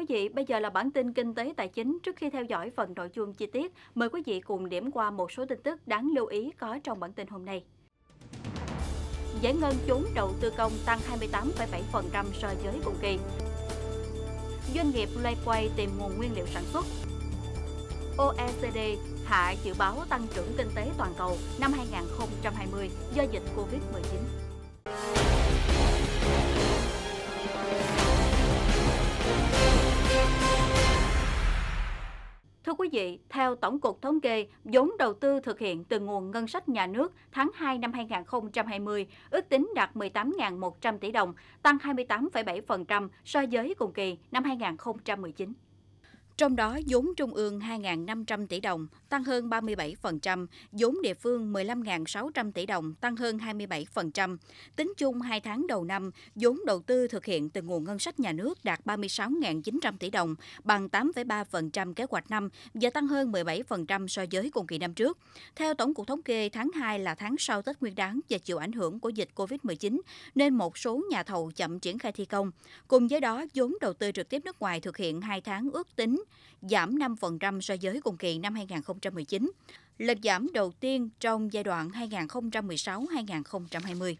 quý vị, bây giờ là bản tin kinh tế tài chính. Trước khi theo dõi phần nội dung chi tiết, mời quý vị cùng điểm qua một số tin tức đáng lưu ý có trong bản tin hôm nay. Giải ngân chốn đầu tư công tăng 28,7% so với cùng kỳ. Doanh nghiệp loay quay tìm nguồn nguyên liệu sản xuất. OECD hạ dự báo tăng trưởng kinh tế toàn cầu năm 2020 do dịch Covid-19. quý vị, theo Tổng cục Thống kê, vốn đầu tư thực hiện từ nguồn ngân sách nhà nước tháng 2 năm 2020 ước tính đạt 18.100 tỷ đồng, tăng 28,7% so với cùng kỳ năm 2019. Trong đó, vốn trung ương 2.500 tỷ đồng, tăng hơn 37%, vốn địa phương 15.600 tỷ đồng, tăng hơn 27%. Tính chung 2 tháng đầu năm, vốn đầu tư thực hiện từ nguồn ngân sách nhà nước đạt 36.900 tỷ đồng, bằng 8,3% kế hoạch năm và tăng hơn 17% so với cùng kỳ năm trước. Theo Tổng cục Thống kê, tháng 2 là tháng sau Tết Nguyên đáng và chịu ảnh hưởng của dịch COVID-19, nên một số nhà thầu chậm triển khai thi công. Cùng với đó, vốn đầu tư trực tiếp nước ngoài thực hiện 2 tháng ước tính giảm 5% so với cùng kỳ năm 2019, lần giảm đầu tiên trong giai đoạn 2016-2020.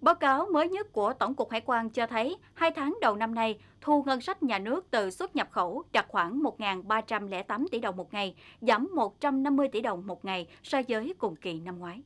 Báo cáo mới nhất của Tổng cục Hải quan cho thấy, hai tháng đầu năm nay, thu ngân sách nhà nước từ xuất nhập khẩu đạt khoảng 1.308 tỷ đồng một ngày, giảm 150 tỷ đồng một ngày so với cùng kỳ năm ngoái.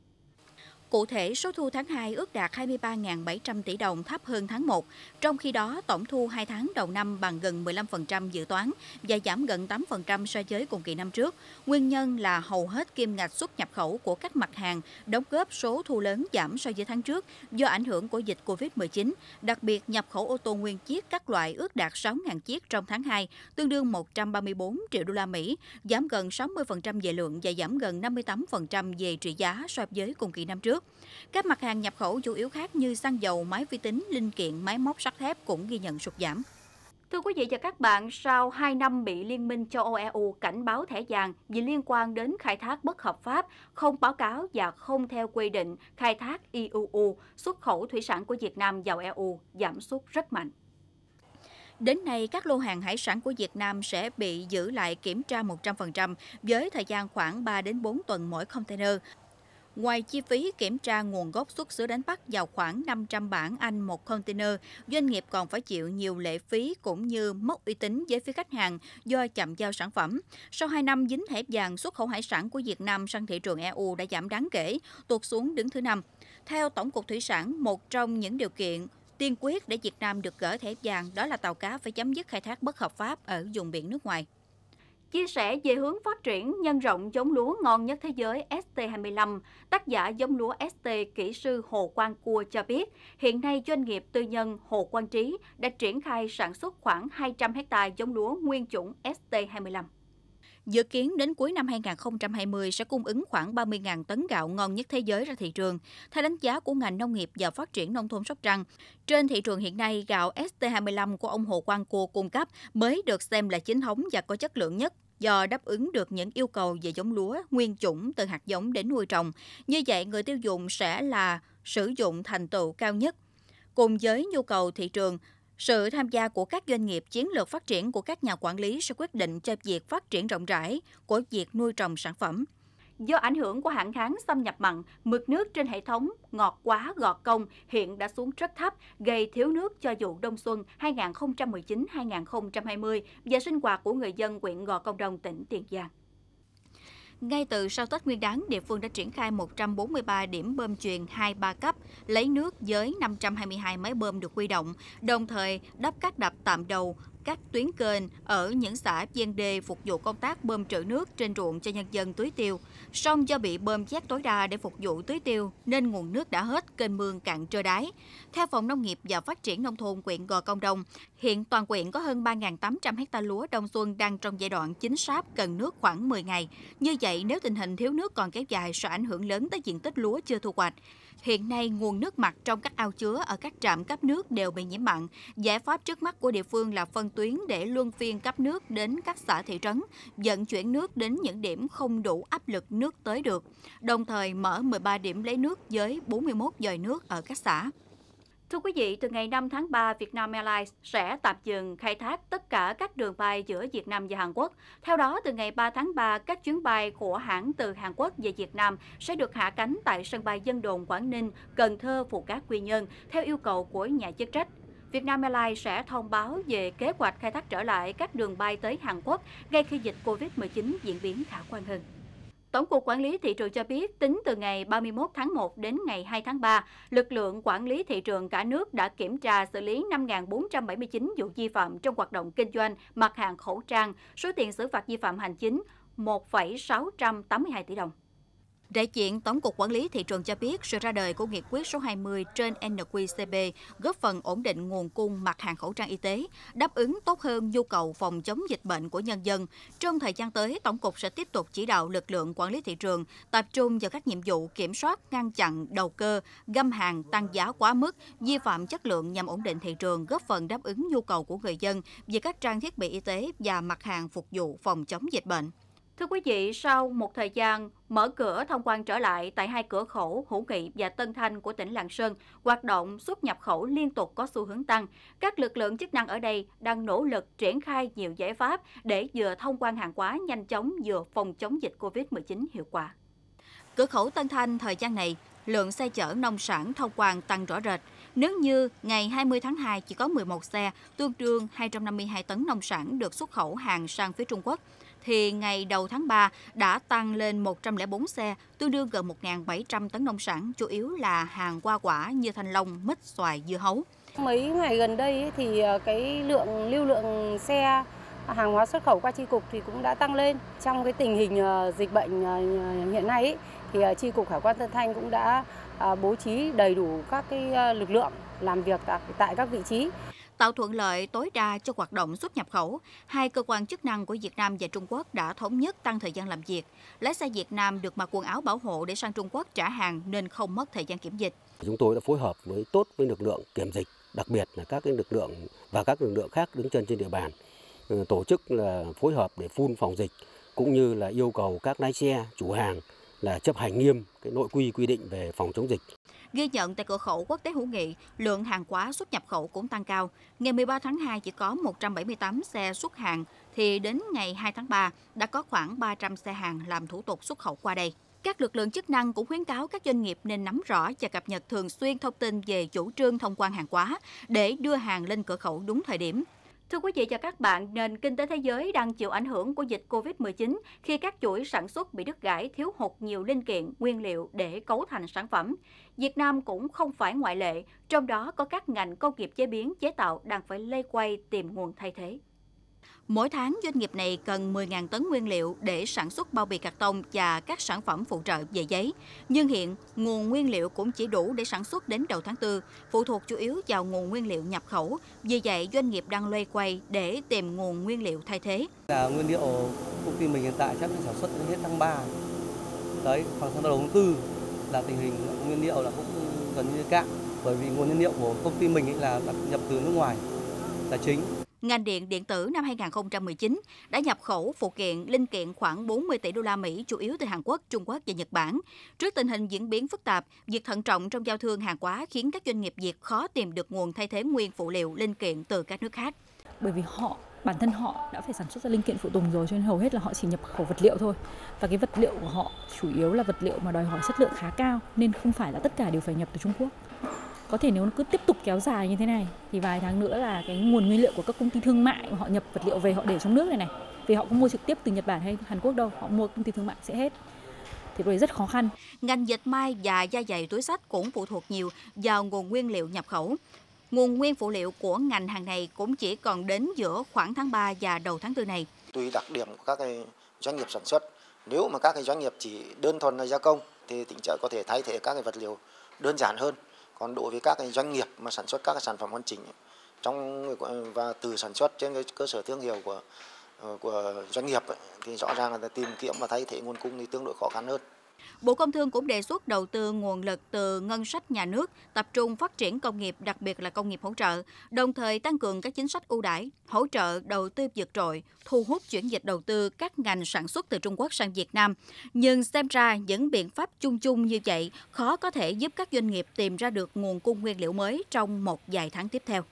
Cụ thể, số thu tháng 2 ước đạt 23.700 tỷ đồng thấp hơn tháng 1, trong khi đó tổng thu 2 tháng đầu năm bằng gần 15% dự toán và giảm gần 8% so với cùng kỳ năm trước. Nguyên nhân là hầu hết kim ngạch xuất nhập khẩu của các mặt hàng đóng góp số thu lớn giảm so với tháng trước do ảnh hưởng của dịch Covid-19, đặc biệt nhập khẩu ô tô nguyên chiếc các loại ước đạt 6.000 chiếc trong tháng 2, tương đương 134 triệu đô la Mỹ, giảm gần 60% về lượng và giảm gần 58% về trị giá so với cùng kỳ năm trước nước. Các mặt hàng nhập khẩu chủ yếu khác như xăng dầu, máy vi tính, linh kiện, máy móc sắt thép cũng ghi nhận sụt giảm. Thưa quý vị và các bạn, sau 2 năm bị Liên minh châu Âu EU cảnh báo thẻ vàng vì liên quan đến khai thác bất hợp pháp, không báo cáo và không theo quy định khai thác IUU, e xuất khẩu thủy sản của Việt Nam vào EU giảm sút rất mạnh. Đến nay, các lô hàng hải sản của Việt Nam sẽ bị giữ lại kiểm tra 100% với thời gian khoảng 3 đến 4 tuần mỗi container. Ngoài chi phí kiểm tra nguồn gốc xuất xứ đánh bắt vào khoảng 500 bảng Anh một container, doanh nghiệp còn phải chịu nhiều lệ phí cũng như mất uy tín với phía khách hàng do chậm giao sản phẩm. Sau 2 năm dính thẻ vàng, xuất khẩu hải sản của Việt Nam sang thị trường EU đã giảm đáng kể, tụt xuống đứng thứ năm. Theo Tổng cục Thủy sản, một trong những điều kiện tiên quyết để Việt Nam được gỡ thẻ vàng đó là tàu cá phải chấm dứt khai thác bất hợp pháp ở vùng biển nước ngoài. Chia sẻ về hướng phát triển nhân rộng giống lúa ngon nhất thế giới ST25, tác giả giống lúa ST kỹ sư Hồ Quang Cua cho biết, hiện nay doanh nghiệp tư nhân Hồ Quang Trí đã triển khai sản xuất khoảng 200 ha giống lúa nguyên chủng ST25. Dự kiến đến cuối năm 2020 sẽ cung ứng khoảng 30.000 tấn gạo ngon nhất thế giới ra thị trường. Theo đánh giá của ngành nông nghiệp và phát triển nông thôn Sóc Trăng, trên thị trường hiện nay, gạo ST25 của ông Hồ Quang Cua cung cấp mới được xem là chính thống và có chất lượng nhất do đáp ứng được những yêu cầu về giống lúa, nguyên chủng từ hạt giống đến nuôi trồng. Như vậy, người tiêu dùng sẽ là sử dụng thành tựu cao nhất. Cùng với nhu cầu thị trường, sự tham gia của các doanh nghiệp, chiến lược phát triển của các nhà quản lý sẽ quyết định cho việc phát triển rộng rãi của việc nuôi trồng sản phẩm. Do ảnh hưởng của hạn hán xâm nhập mặn, mực nước trên hệ thống ngọt quá gọt công hiện đã xuống rất thấp, gây thiếu nước cho vụ đông xuân 2019-2020 và sinh hoạt của người dân huyện Gò Công Đông, tỉnh Tiền Giang. Ngay từ sau Tết Nguyên đán, địa phương đã triển khai 143 điểm bơm truyền 2-3 cấp, lấy nước với 522 máy bơm được huy động, đồng thời đắp các đập tạm đầu, các tuyến kênh ở những xã gian đề phục vụ công tác bơm trữ nước trên ruộng cho nhân dân tưới tiêu. Song do bị bơm chét tối đa để phục vụ tưới tiêu nên nguồn nước đã hết, kênh mương cạn trơ đáy. Theo Phòng Nông nghiệp và Phát triển Nông thôn huyện Gò Công Đông, hiện toàn quyện có hơn 3.800 ha lúa đông xuân đang trong giai đoạn chính sáp cần nước khoảng 10 ngày. Như vậy, nếu tình hình thiếu nước còn kéo dài sẽ ảnh hưởng lớn tới diện tích lúa chưa thu hoạch. Hiện nay, nguồn nước mặt trong các ao chứa ở các trạm cấp nước đều bị nhiễm mặn. Giải pháp trước mắt của địa phương là phân tuyến để luân phiên cấp nước đến các xã thị trấn, dẫn chuyển nước đến những điểm không đủ áp lực nước tới được, đồng thời mở 13 điểm lấy nước với 41 dời nước ở các xã. Thưa quý vị, từ ngày 5 tháng 3, Vietnam Airlines sẽ tạm dừng khai thác tất cả các đường bay giữa Việt Nam và Hàn Quốc. Theo đó, từ ngày 3 tháng 3, các chuyến bay của hãng từ Hàn Quốc về Việt Nam sẽ được hạ cánh tại sân bay Dân Đồn Quảng Ninh, Cần Thơ, Phú Cát, Quy Nhơn theo yêu cầu của nhà chức trách. Vietnam Airlines sẽ thông báo về kế hoạch khai thác trở lại các đường bay tới Hàn Quốc ngay khi dịch COVID-19 diễn biến khả quan hơn. Tổng cục Quản lý thị trường cho biết, tính từ ngày 31 tháng 1 đến ngày 2 tháng 3, lực lượng quản lý thị trường cả nước đã kiểm tra xử lý 5.479 vụ vi phạm trong hoạt động kinh doanh mặt hàng khẩu trang, số tiền xử phạt vi phạm hành chính 1,682 tỷ đồng. Đại diện Tổng cục Quản lý Thị trường cho biết sự ra đời của nghị quyết số 20 trên NQCB góp phần ổn định nguồn cung mặt hàng khẩu trang y tế, đáp ứng tốt hơn nhu cầu phòng chống dịch bệnh của nhân dân. Trong thời gian tới, Tổng cục sẽ tiếp tục chỉ đạo lực lượng quản lý thị trường tập trung vào các nhiệm vụ kiểm soát, ngăn chặn đầu cơ, găm hàng tăng giá quá mức, vi phạm chất lượng nhằm ổn định thị trường, góp phần đáp ứng nhu cầu của người dân về các trang thiết bị y tế và mặt hàng phục vụ phòng chống dịch bệnh. Thưa quý vị, sau một thời gian mở cửa thông quan trở lại tại hai cửa khẩu Hữu Nghị và Tân Thanh của tỉnh Lạng Sơn, hoạt động xuất nhập khẩu liên tục có xu hướng tăng. Các lực lượng chức năng ở đây đang nỗ lực triển khai nhiều giải pháp để vừa thông quan hàng hóa nhanh chóng vừa phòng chống dịch COVID-19 hiệu quả. Cửa khẩu Tân Thanh thời gian này, lượng xe chở nông sản thông quan tăng rõ rệt. Nếu như ngày 20 tháng 2 chỉ có 11 xe, tương đương 252 tấn nông sản được xuất khẩu hàng sang phía Trung Quốc – thì ngày đầu tháng 3 đã tăng lên 104 xe, tương đương gần 1.700 tấn nông sản, chủ yếu là hàng hoa quả như thanh long, mít, xoài, dưa hấu. Mấy ngày gần đây thì ờ, cái lượng lưu lượng xe à, hàng hóa xuất khẩu qua chi cục thì cũng đã tăng lên. Trong cái tình hình ờ, dịch bệnh ờ, hiện nay thì chi cục hải quan Tân Thanh cũng đã bố trí đầy đủ các cái lực lượng làm việc tại các vị trí tạo thuận lợi tối đa cho hoạt động xuất nhập khẩu, hai cơ quan chức năng của Việt Nam và Trung Quốc đã thống nhất tăng thời gian làm việc. Lái xe Việt Nam được mặc quần áo bảo hộ để sang Trung Quốc trả hàng nên không mất thời gian kiểm dịch. Chúng tôi đã phối hợp với tốt với lực lượng kiểm dịch, đặc biệt là các cái lực lượng và các lực lượng khác đứng chân trên địa bàn ừ, tổ chức là phối hợp để phun phòng dịch cũng như là yêu cầu các lái xe chủ hàng là chấp hành nghiêm cái nội quy quy định về phòng chống dịch. Ghi nhận tại cửa khẩu quốc tế Hữu Nghị, lượng hàng hóa xuất nhập khẩu cũng tăng cao. Ngày 13 tháng 2 chỉ có 178 xe xuất hàng, thì đến ngày 2 tháng 3 đã có khoảng 300 xe hàng làm thủ tục xuất khẩu qua đây. Các lực lượng chức năng cũng khuyến cáo các doanh nghiệp nên nắm rõ và cập nhật thường xuyên thông tin về chủ trương thông quan hàng hóa để đưa hàng lên cửa khẩu đúng thời điểm, Thưa quý vị và các bạn, nền kinh tế thế giới đang chịu ảnh hưởng của dịch COVID-19 khi các chuỗi sản xuất bị đứt gãy thiếu hụt nhiều linh kiện, nguyên liệu để cấu thành sản phẩm. Việt Nam cũng không phải ngoại lệ, trong đó có các ngành công nghiệp chế biến, chế tạo đang phải lây quay tìm nguồn thay thế. Mỗi tháng, doanh nghiệp này cần 10.000 tấn nguyên liệu để sản xuất bao bì cạc tông và các sản phẩm phụ trợ về giấy. Nhưng hiện, nguồn nguyên liệu cũng chỉ đủ để sản xuất đến đầu tháng 4, phụ thuộc chủ yếu vào nguồn nguyên liệu nhập khẩu. Vì vậy, doanh nghiệp đang loay quay để tìm nguồn nguyên liệu thay thế. Là nguyên liệu công ty mình hiện tại chắc sản xuất đến hết tháng 3. Đấy, khoảng tháng đầu tháng 4 là tình hình nguyên liệu là cũng gần như cạn bởi vì nguồn nguyên liệu của công ty mình ấy là nhập từ nước ngoài là chính ngành điện điện tử năm 2019 đã nhập khẩu phụ kiện linh kiện khoảng 40 tỷ đô la Mỹ chủ yếu từ Hàn Quốc, Trung Quốc và Nhật Bản. Trước tình hình diễn biến phức tạp, việc thận trọng trong giao thương hàng hóa khiến các doanh nghiệp Việt khó tìm được nguồn thay thế nguyên phụ liệu linh kiện từ các nước khác. Bởi vì họ bản thân họ đã phải sản xuất ra linh kiện phụ tùng rồi cho nên hầu hết là họ chỉ nhập khẩu vật liệu thôi và cái vật liệu của họ chủ yếu là vật liệu mà đòi hỏi chất lượng khá cao nên không phải là tất cả đều phải nhập từ Trung Quốc có thể nếu nó cứ tiếp tục kéo dài như thế này thì vài tháng nữa là cái nguồn nguyên liệu của các công ty thương mại họ nhập vật liệu về họ để trong nước này này vì họ không mua trực tiếp từ Nhật Bản hay Hàn Quốc đâu họ mua công ty thương mại sẽ hết thì đây rất khó khăn. Ngành dệt may và da dày túi sách cũng phụ thuộc nhiều vào nguồn nguyên liệu nhập khẩu. Nguồn nguyên phụ liệu của ngành hàng này cũng chỉ còn đến giữa khoảng tháng 3 và đầu tháng 4 này. Tùy đặc điểm của các cái doanh nghiệp sản xuất, nếu mà các cái doanh nghiệp chỉ đơn thuần là gia công thì tỉnh trợ có thể thay thế các cái vật liệu đơn giản hơn còn đối với các cái doanh nghiệp mà sản xuất các cái sản phẩm hoàn chỉnh trong và từ sản xuất trên cái cơ sở thương hiệu của ờ, của doanh nghiệp ấy, thì rõ ràng là tìm kiếm và thay thế nguồn cung thì tương đối khó khăn hơn Bộ Công Thương cũng đề xuất đầu tư nguồn lực từ ngân sách nhà nước, tập trung phát triển công nghiệp, đặc biệt là công nghiệp hỗ trợ, đồng thời tăng cường các chính sách ưu đãi, hỗ trợ đầu tư vượt trội, thu hút chuyển dịch đầu tư các ngành sản xuất từ Trung Quốc sang Việt Nam. Nhưng xem ra những biện pháp chung chung như vậy khó có thể giúp các doanh nghiệp tìm ra được nguồn cung nguyên liệu mới trong một vài tháng tiếp theo.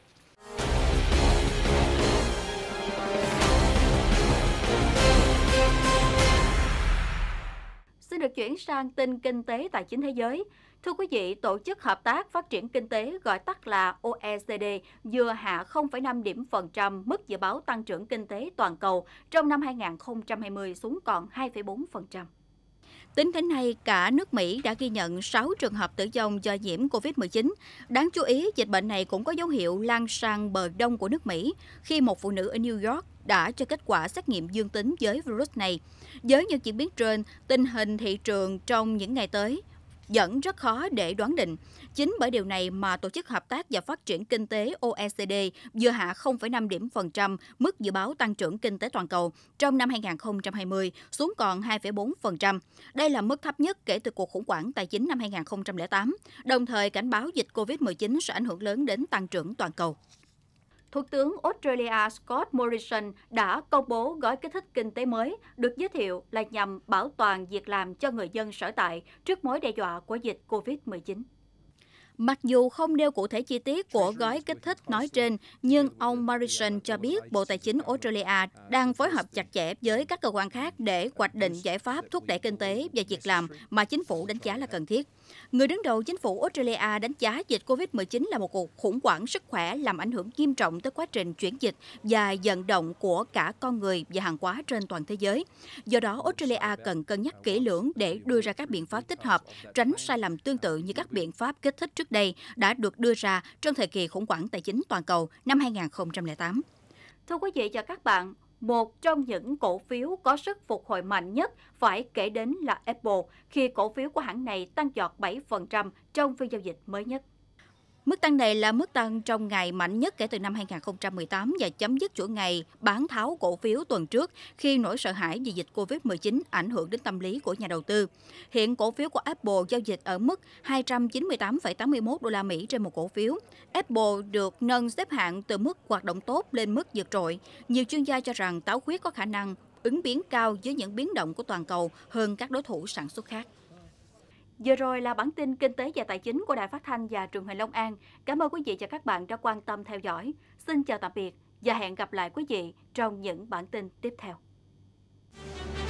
Xin được chuyển sang tin kinh tế tài chính thế giới. Thưa quý vị, Tổ chức Hợp tác Phát triển Kinh tế gọi tắt là OECD vừa hạ 0,5 điểm phần trăm mức dự báo tăng trưởng kinh tế toàn cầu trong năm 2020 xuống còn 2,4%. Tính đến nay, cả nước Mỹ đã ghi nhận 6 trường hợp tử vong do nhiễm COVID-19. Đáng chú ý, dịch bệnh này cũng có dấu hiệu lan sang bờ đông của nước Mỹ khi một phụ nữ ở New York đã cho kết quả xét nghiệm dương tính với virus này. Với những diễn biến trên, tình hình thị trường trong những ngày tới vẫn rất khó để đoán định. Chính bởi điều này mà Tổ chức Hợp tác và Phát triển Kinh tế OECD vừa hạ 0,5 điểm phần trăm mức dự báo tăng trưởng kinh tế toàn cầu trong năm 2020 xuống còn 2,4%. Đây là mức thấp nhất kể từ cuộc khủng hoảng tài chính năm 2008, đồng thời cảnh báo dịch COVID-19 sẽ ảnh hưởng lớn đến tăng trưởng toàn cầu. Thủ tướng Australia Scott Morrison đã công bố gói kích thích kinh tế mới được giới thiệu là nhằm bảo toàn việc làm cho người dân sở tại trước mối đe dọa của dịch COVID-19. Mặc dù không nêu cụ thể chi tiết của gói kích thích nói trên, nhưng ông Morrison cho biết Bộ Tài chính Australia đang phối hợp chặt chẽ với các cơ quan khác để hoạch định giải pháp thúc đẩy kinh tế và việc làm mà chính phủ đánh giá là cần thiết. Người đứng đầu chính phủ Australia đánh giá dịch COVID-19 là một cuộc khủng hoảng sức khỏe làm ảnh hưởng nghiêm trọng tới quá trình chuyển dịch và vận động của cả con người và hàng hóa trên toàn thế giới. Do đó, Australia cần cân nhắc kỹ lưỡng để đưa ra các biện pháp thích hợp, tránh sai lầm tương tự như các biện pháp kích thích trước trước đây đã được đưa ra trong thời kỳ khủng hoảng tài chính toàn cầu năm 2008. Thưa quý vị và các bạn, một trong những cổ phiếu có sức phục hồi mạnh nhất phải kể đến là Apple khi cổ phiếu của hãng này tăng giọt 7% trong phiên giao dịch mới nhất. Mức tăng này là mức tăng trong ngày mạnh nhất kể từ năm 2018 và chấm dứt chuỗi ngày bán tháo cổ phiếu tuần trước khi nỗi sợ hãi vì dịch Covid-19 ảnh hưởng đến tâm lý của nhà đầu tư. Hiện cổ phiếu của Apple giao dịch ở mức 298,81 đô la Mỹ trên một cổ phiếu. Apple được nâng xếp hạng từ mức hoạt động tốt lên mức vượt trội. Nhiều chuyên gia cho rằng táo khuyết có khả năng ứng biến cao với những biến động của toàn cầu hơn các đối thủ sản xuất khác. Vừa rồi là bản tin kinh tế và tài chính của Đài Phát thanh và Truyền hình Long An. Cảm ơn quý vị và các bạn đã quan tâm theo dõi. Xin chào tạm biệt và hẹn gặp lại quý vị trong những bản tin tiếp theo.